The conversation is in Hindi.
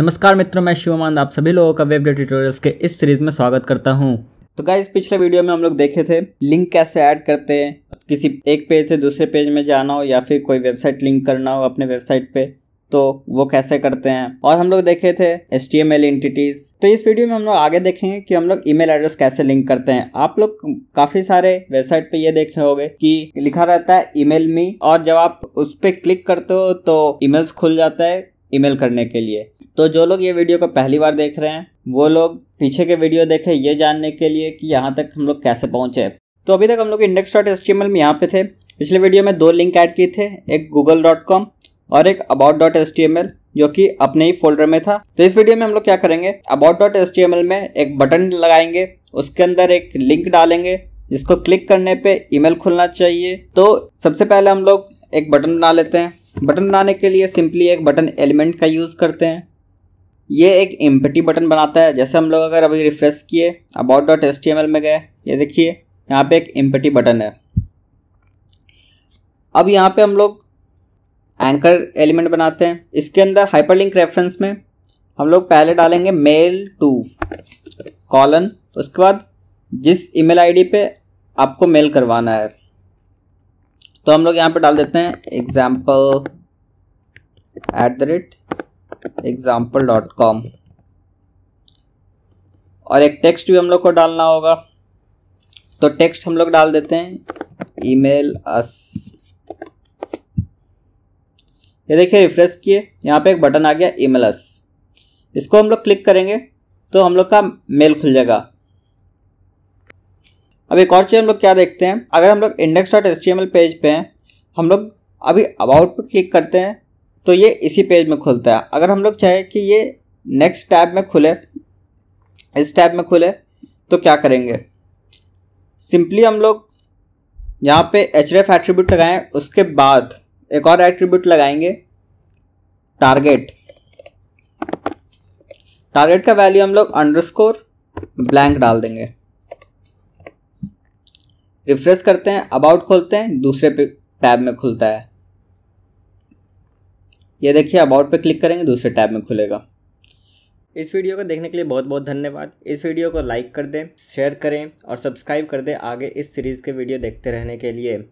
नमस्कार मित्रों मैं शिवमान आप सभी लोगों का वेब ट्यूटोरियल्स के इस सीरीज में स्वागत करता हूं तो गाइज पिछले वीडियो में हम लोग देखे थे लिंक कैसे ऐड करते हैं किसी एक पेज से दूसरे पेज में जाना हो या फिर कोई वेबसाइट लिंक करना हो अपने वेबसाइट पे तो वो कैसे करते हैं और हम लोग देखे थे S T M L entities तो इस वीडियो में हम लोग आगे देखेंगे कि हम लोग ईमेल एड्रेस कैसे लिंक करते हैं आप लोग काफी सारे वेबसाइट पे ये देखे होंगे कि लिखा रहता है ईमेल मी और जब आप उस पर क्लिक करते हो तो ईमेल्स खुल जाता है ईमेल करने के लिए तो जो लोग ये वीडियो को पहली बार देख रहे हैं वो लोग पीछे के वीडियो देखें ये जानने के लिए कि यहाँ तक हम लोग कैसे पहुँचे तो अभी तक हम लोग इंडेक्स डॉट एस में यहाँ पे थे पिछले वीडियो में दो लिंक ऐड किए थे एक गूगल डॉट कॉम और एक अबाउट डॉट एस जो कि अपने ही फोल्डर में था तो इस वीडियो में हम लोग क्या करेंगे अबाउट डॉट एस में एक बटन लगाएंगे उसके अंदर एक लिंक डालेंगे जिसको क्लिक करने पे ईमेल खुलना चाहिए तो सबसे पहले हम लोग एक बटन बना लेते हैं बटन बनाने के लिए सिंपली एक बटन एलिमेंट का यूज़ करते हैं ये एक एम्पटी बटन बनाता है जैसे हम लोग अगर अभी रिफ्रेश किए about dot S T M L में गए ये देखिए यहाँ पे एक एम्पटी बटन है अब यहाँ पे हम लोग एंकर एलिमेंट बनाते हैं इसके अंदर हाइपरलिंक रेफरेंस में हम लोग पहले डालेंगे मेल टू कॉलन उसके बाद जिस ईमेल आईडी पे आपको मेल करवाना है तो हम लोग यहाँ पे डाल देते हैं example at the rate example dot com और एक टेक्स्ट भी हम लोग को डालना होगा तो टेक्स्ट हम लोग डाल देते हैं ईमेल अस ये देखिए रिफ्रेश किए यहाँ पे एक बटन आ गया ईमेल अस इसको हम लोग क्लिक करेंगे तो हम लोग का मेल खुल जाएगा अब एक और चीज़ हम लोग क्या देखते हैं अगर हम लोग इंडेक्स डॉट एस पेज पे हैं हम लोग अभी अबाउट पर क्लिक करते हैं तो ये इसी पेज में खुलता है अगर हम लोग चाहे कि ये नेक्स्ट टैब में खुले इस टैब में खुले तो क्या करेंगे सिंपली हम लोग यहाँ पे एच डी एफ एट्रीब्यूट लगाएँ उसके बाद एक और एट्रीब्यूट लगाएंगे टारगेट टारगेट का वैल्यू हम लोग अंडरस्कोर ब्लैंक डाल देंगे रिफ्रेश करते हैं अबाउट खोलते हैं दूसरे पे टैब में खुलता है ये देखिए अबाउट पे क्लिक करेंगे दूसरे टैब में खुलेगा इस वीडियो को देखने के लिए बहुत बहुत धन्यवाद इस वीडियो को लाइक कर दें शेयर करें और सब्सक्राइब कर दें आगे इस सीरीज़ के वीडियो देखते रहने के लिए